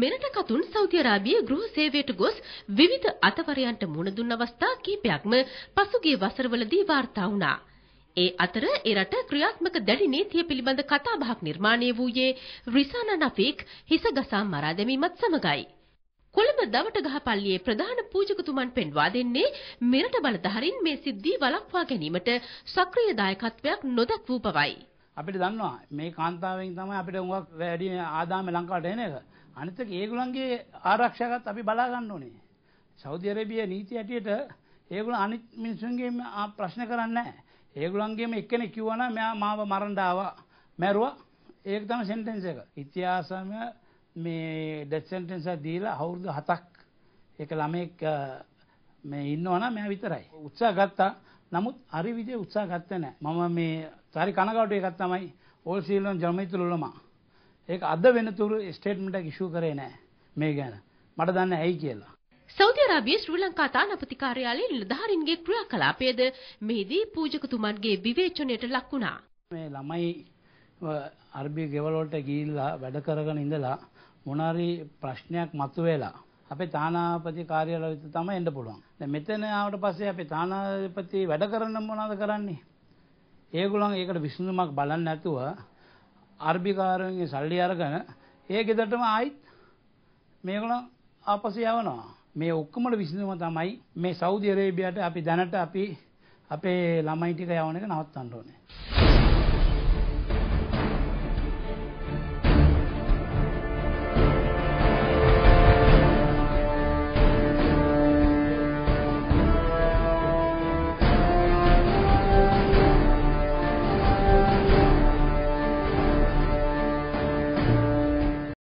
මෙරට කතුන් සෞදි අරාබිය ගෘහ සේවයට ගොස් විවිධ අතවරයන්ට මුහුණ දුන් අවස්ථා කීපයක්ම පසුගිය වසරවලදී වාර්තා වුණා. ඒ අතර එරට ක්‍රියාත්මක දැඩි නීතිය පිළිබඳ කතාබහක් නිර්මාණය වූයේ රිසානා නෆීක් හිසගසා මරා දැමීමත් සමගයි. කොළඹ දවටගහ පල්ලියේ ප්‍රධාන පූජකතුමන් පෙන්වා දෙන්නේ මෙරට බලධාරීන් මේ සිද්ධිය වළක්වා ගැනීමට සක්‍රීය දායකත්වයක් නොදක්වූ බවයි. අපිට දන්නවා මේ කාන්තාවෙන් තමයි අපිට උඟක් වැඩි ආදායම ලංකාවට එන එක. අනිත් එක ඒගොල්ලන්ගේ ආරක්ෂාවත් අපි බලා ගන්න ඕනේ. සෞදි අරේබිය නීති ඇටියට ඒගොල්ලෝ අනිත් මිනිසුන්ගේ ප්‍රශ්න කරන්නේ නැහැ. ඒගොල්ලන්ගේම එක්කෙනෙක් කිව්වා නම් මෙයා මාව මරන්න ආවා. මැරුවා. ඒක තමයි සෙන්ටෙන්ස් එක. ඉතිහාසම මේ ඩෙත් සෙන්ටෙන්ස් එක දීලා අවුරුදු 7ක් ඒක ළමෙක් මේ ඉන්නවා නම් මෙයා විතරයි. උත්සාහ ගත්තා නමුත් අරි විදිය උත්සාහ ගත්තේ නැහැ. මම මේ හරි කනගාටු එකක් තමයි ඕල් සීලන් ජනමිතුලම. ඒක අද වෙනතුරු ස්ටේට්මන්ට් එකක් ඉෂුව කරේ නැහැ මේ ගැන. මට දන්නේ ඇයි කියලා. සෞදි අරාබියේ ශ්‍රී ලංකා තානාපති කාර්යාලයේ නිලධාරීන්ගේ ක්‍රියාකලාපයේද මෙහිදී පූජකතුමන්ගේ විවේචනයට ලක් වුණා. මේ ළමයි අරබි ගෙවල් වලට ගිහිල්ලා වැඩ කරගෙන ඉඳලා මොනාරි ප්‍රශ්නයක් මතුවෙලා අපේ තානාපති කාර්යාලයට තමයි එන්න පුළුවන්. දැන් මෙතන ආවට පස්සේ අපේ තානාපති වැඩ කරන මොනවද කරන්නේ? ඒගොල්ලන් ඒකට විසඳුමක් බලන්නේ නැතුව අර්බිකාරයන්ගේ සල්ලි අරගෙන ඒ ගෙදරටම ආයිත් මේගොල්ලන් ආපස්සෙ යවනවා. මේ ඔක්කොම විසඳුම තමයි මේ සෞදි අරේබියාට අපි දැනට අපි අපේ ළමයි ටික යවන එක නවත්තන්න ඕනේ.